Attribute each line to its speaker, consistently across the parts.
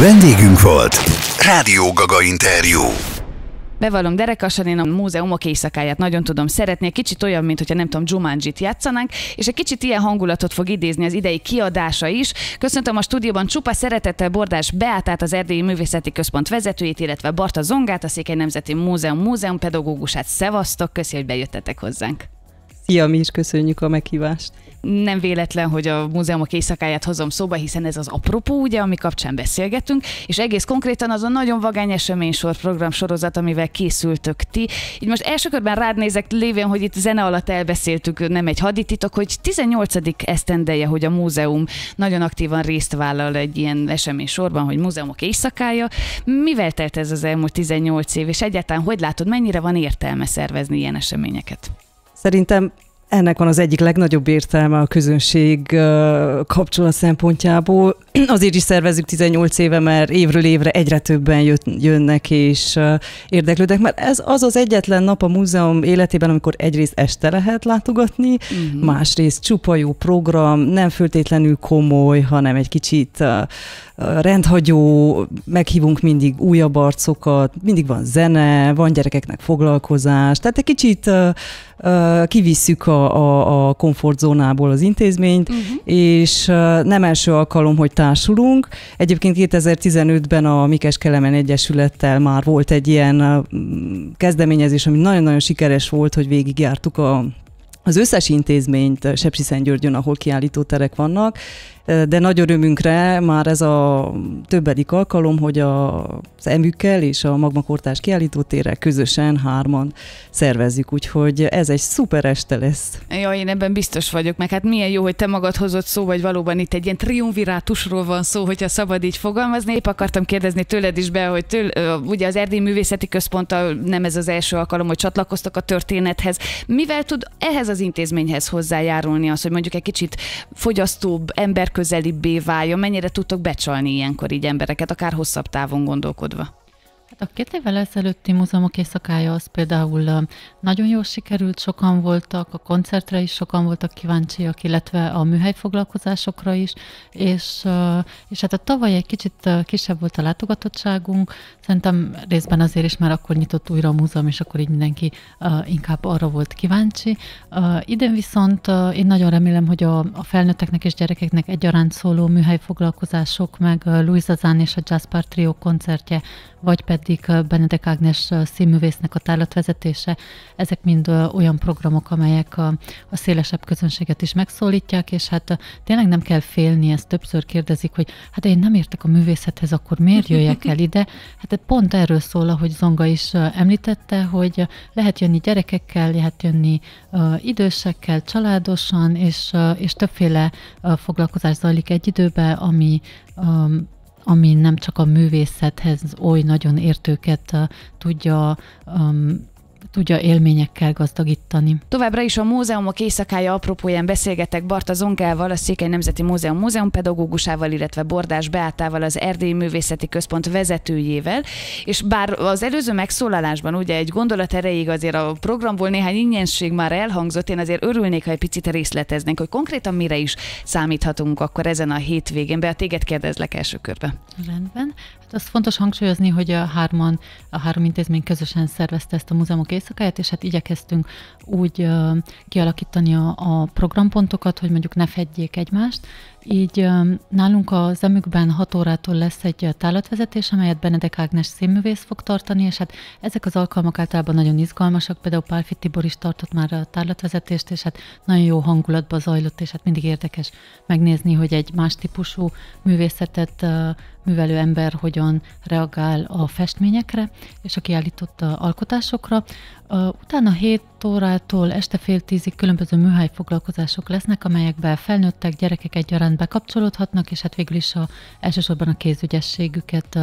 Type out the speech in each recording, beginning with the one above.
Speaker 1: Vendégünk volt Rádió Gaga interjú.
Speaker 2: Bevallom, derekasan én a múzeumok éjszakáját nagyon tudom szeretni. Kicsit olyan, mint hogyha nem tudom, Jumanjit játszanánk, és egy kicsit ilyen hangulatot fog idézni az idei kiadása is. Köszöntöm a stúdióban csupa szeretettel Bordás Beátát, az Erdélyi Művészeti Központ vezetőjét, illetve Barta Zongát, a Székely Nemzeti Múzeum pedagógusát. Szevasztok, köszi, hogy bejöttetek hozzánk.
Speaker 1: Szia, mi is köszönjük a meghívást.
Speaker 2: Nem véletlen, hogy a múzeumok éjszakáját hozom szóba, hiszen ez az apropó, ugye, ami kapcsán beszélgetünk, és egész konkrétan az a nagyon vagány eseménysor program sorozat, amivel készültök ti. Így most első körben rád nézek, lévén, hogy itt zene alatt elbeszéltük, nem egy hadititok, hogy 18. esztendeje, hogy a múzeum nagyon aktívan részt vállal egy ilyen esemény sorban, hogy múzeumok éjszakája. Mivel telt ez az elmúlt 18 év, és egyáltalán hogy látod, mennyire van értelme szervezni ilyen eseményeket?
Speaker 1: Szerintem ennek van az egyik legnagyobb értelme a közönség kapcsolat szempontjából, azért is szervezzük 18 éve, mert évről évre egyre többen jönnek és érdeklődnek, mert ez az az egyetlen nap a múzeum életében, amikor egyrészt este lehet látogatni, uh-huh. másrészt csupa jó program, nem föltétlenül komoly, hanem egy kicsit rendhagyó, meghívunk mindig újabb arcokat, mindig van zene, van gyerekeknek foglalkozás, tehát egy kicsit kivisszük a, a, a komfortzónából az intézményt, uh-huh. és nem első alkalom, hogy társulunk. Egyébként 2015-ben a Mikes Kelemen Egyesülettel már volt egy ilyen kezdeményezés, ami nagyon-nagyon sikeres volt, hogy végigjártuk a az összes intézményt Sepsiszentgyörgyön, ahol kiállító terek vannak, de nagy örömünkre már ez a többedik alkalom, hogy a, az emükkel és a magma magmakortás kiállítótérre közösen hárman szervezzük, úgyhogy ez egy szuper este lesz.
Speaker 2: Ja, én ebben biztos vagyok, meg hát milyen jó, hogy te magad hozott szó, vagy valóban itt egy ilyen triumvirátusról van szó, hogyha szabad így fogalmazni. Épp akartam kérdezni tőled is be, hogy től, ugye az Erdély Művészeti Központtal nem ez az első alkalom, hogy csatlakoztak a történethez. Mivel tud ehhez az intézményhez hozzájárulni az, hogy mondjuk egy kicsit fogyasztóbb ember közelibbé váljon? Mennyire tudtok becsalni ilyenkor így embereket, akár hosszabb távon gondolkodva?
Speaker 3: Hát a két évvel ezelőtti múzeumok éjszakája az például nagyon jól sikerült, sokan voltak, a koncertre is sokan voltak kíváncsiak, illetve a műhely foglalkozásokra is, és, és hát a tavaly egy kicsit kisebb volt a látogatottságunk, szerintem részben azért is, mert akkor nyitott újra a múzeum, és akkor így mindenki inkább arra volt kíváncsi. Idén viszont én nagyon remélem, hogy a, a felnőtteknek és gyerekeknek egyaránt szóló műhely foglalkozások, meg Louisa Zán és a Jazz Part Trio koncertje, vagy pedig pedig Benedek Ágnes színművésznek a tárlatvezetése. Ezek mind olyan programok, amelyek a, a szélesebb közönséget is megszólítják, és hát tényleg nem kell félni, ezt többször kérdezik, hogy hát én nem értek a művészethez, akkor miért jöjjek el ide? Hát pont erről szól, ahogy Zonga is említette, hogy lehet jönni gyerekekkel, lehet jönni idősekkel, családosan, és, és többféle foglalkozás zajlik egy időben, ami ami nem csak a művészethez oly nagyon értőket uh, tudja um, tudja élményekkel gazdagítani.
Speaker 2: Továbbra is a múzeumok éjszakája apropóján beszélgetek Barta Zonkával, a Székely Nemzeti Múzeum pedagógusával, illetve Bordás Beátával, az Erdélyi Művészeti Központ vezetőjével, és bár az előző megszólalásban ugye egy gondolat erejéig azért a programból néhány ingyenség már elhangzott, én azért örülnék, ha egy picit részleteznénk, hogy konkrétan mire is számíthatunk akkor ezen a hétvégén. Be a téged kérdezlek első körbe.
Speaker 3: Rendben. Hát az fontos hangsúlyozni, hogy a hárman, a három intézmény közösen szervezte ezt a múzeumok éjszakáját, és hát igyekeztünk úgy kialakítani a, a programpontokat, hogy mondjuk ne fedjék egymást, így nálunk a zemükben 6 órától lesz egy tálatvezetés, amelyet Benedek Ágnes színművész fog tartani, és hát ezek az alkalmak általában nagyon izgalmasak, például Pálfi Tibor is tartott már a tálatvezetést, és hát nagyon jó hangulatba zajlott, és hát mindig érdekes megnézni, hogy egy más típusú művészetet művelő ember hogyan reagál a festményekre és a kiállított alkotásokra. Utána 7 órától este fél tízig különböző műhely foglalkozások lesznek, amelyekben felnőttek, gyerekek egyaránt bekapcsolódhatnak, és hát végül is a, elsősorban a kézügyességüket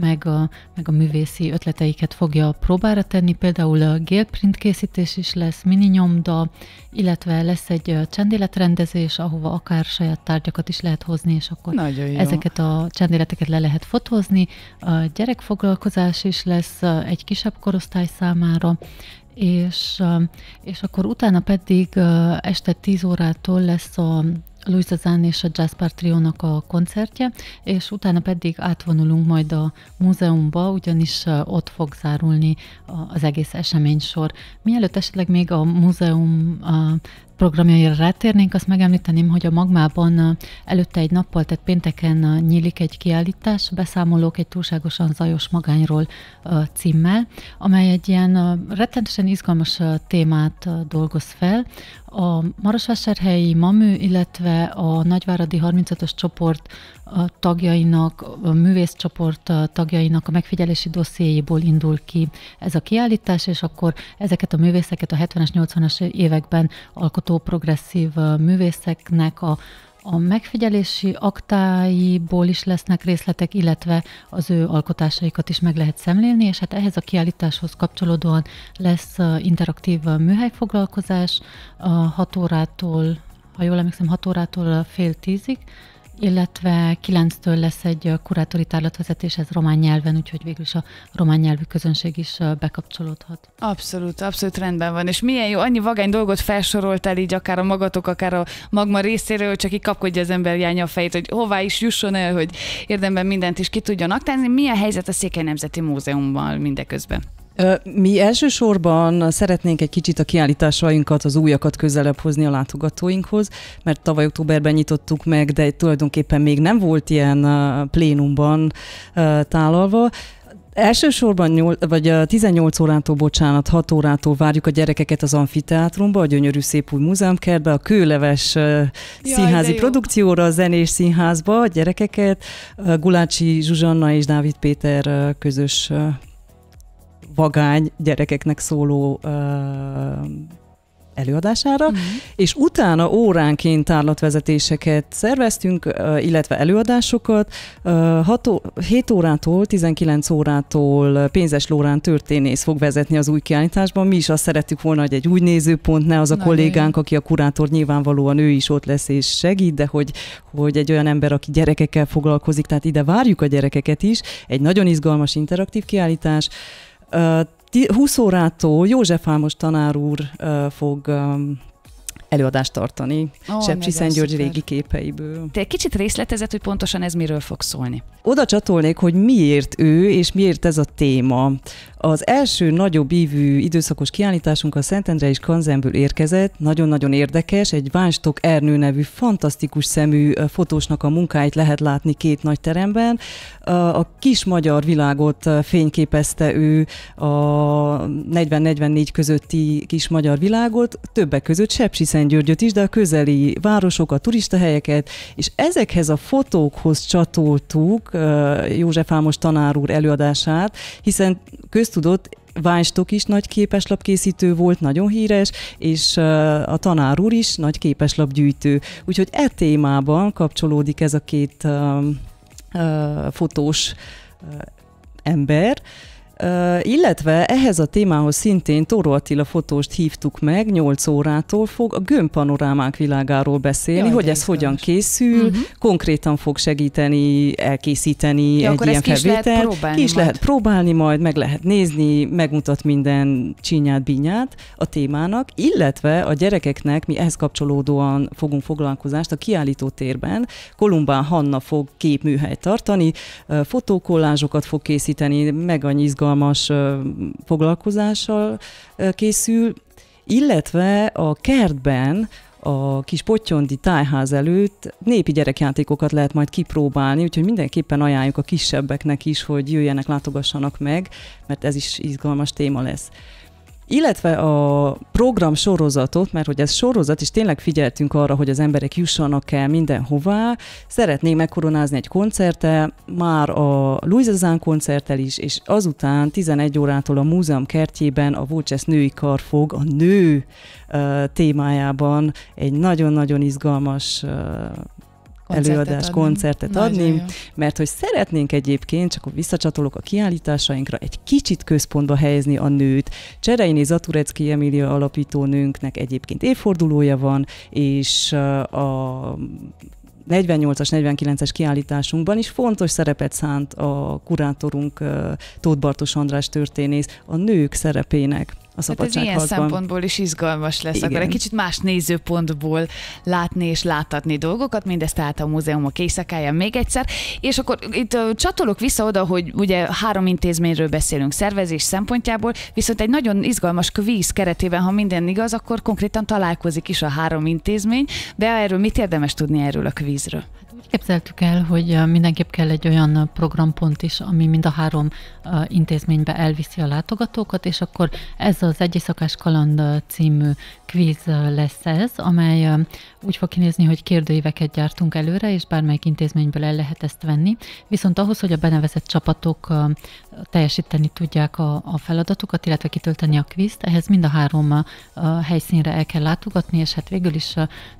Speaker 3: meg a, meg a művészi ötleteiket fogja próbára tenni, például a gélprint készítés is lesz, mini nyomda, illetve lesz egy csendéletrendezés, ahova akár saját tárgyakat is lehet hozni, és akkor ezeket a csendéleteket le lehet fotózni. A gyerekfoglalkozás is lesz egy kisebb korosztály számára, és, és akkor utána pedig este 10 órától lesz a Luisa Zán és a Jazzpar Triónak a koncertje, és utána pedig átvonulunk majd a múzeumba, ugyanis ott fog zárulni az egész eseménysor. Mielőtt esetleg még a múzeum programjaira rátérnénk, azt megemlíteném, hogy a magmában előtte egy nappal, tehát pénteken nyílik egy kiállítás, beszámolók egy túlságosan zajos magányról címmel, amely egy ilyen rettenetesen izgalmas témát dolgoz fel. A Marosvásárhelyi Mamű, illetve a Nagyváradi 35-ös csoport tagjainak, a művészcsoport tagjainak a megfigyelési dossziéjéből indul ki ez a kiállítás, és akkor ezeket a művészeket a 70-es, 80-as években alkotó alkotó progresszív művészeknek a a megfigyelési aktáiból is lesznek részletek, illetve az ő alkotásaikat is meg lehet szemlélni, és hát ehhez a kiállításhoz kapcsolódóan lesz interaktív műhelyfoglalkozás 6 órától, ha jól emlékszem, 6 órától fél tízig, illetve kilenctől lesz egy kurátori tárlatvezetés, ez román nyelven, úgyhogy végül is a román nyelvű közönség is bekapcsolódhat.
Speaker 2: Abszolút, abszolút rendben van. És milyen jó, annyi vagány dolgot felsoroltál így akár a magatok, akár a magma részéről, csak így kapkodja az ember jánya a fejét, hogy hová is jusson el, hogy érdemben mindent is ki tudjon aktázni. Milyen helyzet a Székely Nemzeti Múzeumban mindeközben?
Speaker 1: Mi elsősorban szeretnénk egy kicsit a kiállításainkat, az újakat közelebb hozni a látogatóinkhoz, mert tavaly októberben nyitottuk meg, de tulajdonképpen még nem volt ilyen plénumban tálalva. Elsősorban nyol, vagy 18 órától, bocsánat, 6 órától várjuk a gyerekeket az amfiteátrumba, a gyönyörű szép új múzeumkertbe, a kőleves Jaj, színházi produkcióra, a zenés színházba a gyerekeket. Gulácsi Zsuzsanna és Dávid Péter közös vagány gyerekeknek szóló ö, előadására, uh-huh. és utána óránként tárlatvezetéseket szerveztünk, illetve előadásokat. 6, 7 órától, 19 órától Pénzes Lórán történész fog vezetni az új kiállításban. Mi is azt szerettük volna, hogy egy új nézőpont, ne az a Na, kollégánk, aki a kurátor, nyilvánvalóan ő is ott lesz és segít, de hogy, hogy egy olyan ember, aki gyerekekkel foglalkozik, tehát ide várjuk a gyerekeket is. Egy nagyon izgalmas interaktív kiállítás. 20 órától József Álmos tanár úr fog előadást tartani oh, Sepsi György régi képeiből.
Speaker 2: Te kicsit részletezett, hogy pontosan ez miről fog szólni.
Speaker 1: Oda csatolnék, hogy miért ő, és miért ez a téma. Az első nagyobb ívű időszakos kiállításunk a Szentendre és Kanzenből érkezett, nagyon-nagyon érdekes, egy Vánstok Ernő nevű fantasztikus szemű fotósnak a munkáit lehet látni két nagy teremben. A kis magyar világot fényképezte ő a 40-44 közötti kis magyar világot, többek között Sepsi Szentgyörgyöt is, de a közeli városokat, turistahelyeket, és ezekhez a fotókhoz csatoltuk József Ámos tanár úr előadását, hiszen köztudott Weinstock is nagy képeslapkészítő volt, nagyon híres, és a tanár úr is nagy képeslapgyűjtő. Úgyhogy e témában kapcsolódik ez a két uh, uh, fotós uh, ember. Illetve ehhez a témához szintén Tóró Attila fotóst hívtuk meg, 8 órától fog a gömbpanorámák világáról beszélni, Jaj, hogy ez hogyan készül, uh-huh. konkrétan fog segíteni elkészíteni ja, egy ilyen ki Ki is, lehet próbálni, ki is majd. lehet próbálni majd, meg lehet nézni, megmutat minden csinyát, binyát a témának, illetve a gyerekeknek mi ehhez kapcsolódóan fogunk foglalkozást a kiállító térben. Kolumbán Hanna fog képműhelyt tartani, fotókollázsokat fog készíteni, meg annyi izgalmas foglalkozással készül, illetve a kertben a kis potyondi tájház előtt népi gyerekjátékokat lehet majd kipróbálni, úgyhogy mindenképpen ajánljuk a kisebbeknek is, hogy jöjjenek, látogassanak meg, mert ez is izgalmas téma lesz illetve a program sorozatot, mert hogy ez sorozat, és tényleg figyeltünk arra, hogy az emberek jussanak el mindenhová, szeretnénk megkoronázni egy koncerttel, már a Louis Zán koncerttel is, és azután 11 órától a múzeum kertjében a Vulcsesz női kar fog a nő uh, témájában egy nagyon-nagyon izgalmas uh, koncertet koncertet adni, mert hogy szeretnénk egyébként, csak visszacsatolok a kiállításainkra, egy kicsit központba helyezni a nőt. Csereiné Zaturecki Emília alapítónőnknek egyébként évfordulója van, és a 48-as, 49-es kiállításunkban is fontos szerepet szánt a kurátorunk Tóth Bartos András történész a nők szerepének a szabadság Hát ez ilyen szempontból
Speaker 2: is izgalmas lesz, Igen. akkor egy kicsit más nézőpontból látni és láthatni dolgokat, mindezt tehát a múzeumok éjszakáján még egyszer. És akkor itt uh, csatolok vissza oda, hogy ugye három intézményről beszélünk szervezés szempontjából, viszont egy nagyon izgalmas kvíz keretében, ha minden igaz, akkor konkrétan találkozik is a három intézmény, de erről mit érdemes tudni erről a kvízről?
Speaker 3: Úgy képzeltük el, hogy mindenképp kell egy olyan programpont is, ami mind a három intézménybe elviszi a látogatókat, és akkor ez az Egyészakás Kaland című kvíz lesz ez, amely úgy fog kinézni, hogy kérdőíveket gyártunk előre, és bármelyik intézményből el lehet ezt venni. Viszont ahhoz, hogy a benevezett csapatok teljesíteni tudják a, a feladatukat, illetve kitölteni a kvízt, ehhez mind a három a, a helyszínre el kell látogatni, és hát végül is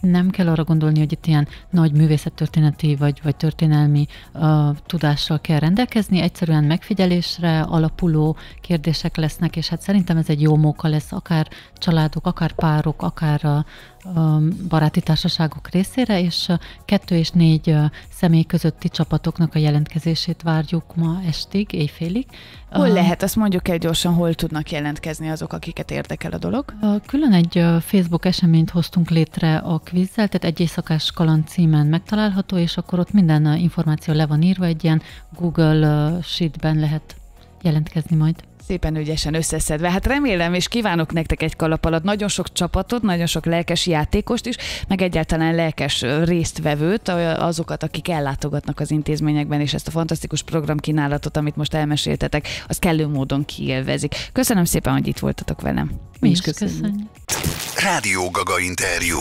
Speaker 3: nem kell arra gondolni, hogy itt ilyen nagy művészettörténet történeti vagy, vagy történelmi uh, tudással kell rendelkezni, egyszerűen megfigyelésre alapuló kérdések lesznek, és hát szerintem ez egy jó móka lesz, akár családok, akár párok, akár a baráti társaságok részére, és kettő és négy személy közötti csapatoknak a jelentkezését várjuk ma estig, éjfélig. Hol lehet,
Speaker 2: azt mondjuk egy gyorsan, hol tudnak jelentkezni azok, akiket érdekel a dolog?
Speaker 3: Külön egy Facebook eseményt hoztunk létre a kvízzel, tehát egy éjszakás kaland címen megtalálható, és akkor ott minden információ le van írva, egy ilyen Google Sheetben lehet jelentkezni majd.
Speaker 2: Szépen ügyesen összeszedve. Hát remélem, és kívánok nektek egy kalap alatt nagyon sok csapatot, nagyon sok lelkes játékost is, meg egyáltalán lelkes résztvevőt, azokat, akik ellátogatnak az intézményekben, és ezt a fantasztikus programkínálatot, amit most elmeséltetek, az kellő módon kiélvezik. Köszönöm szépen, hogy itt voltatok
Speaker 3: velem. Mi, is köszönjük. köszönjük. Rádió Gaga interjú.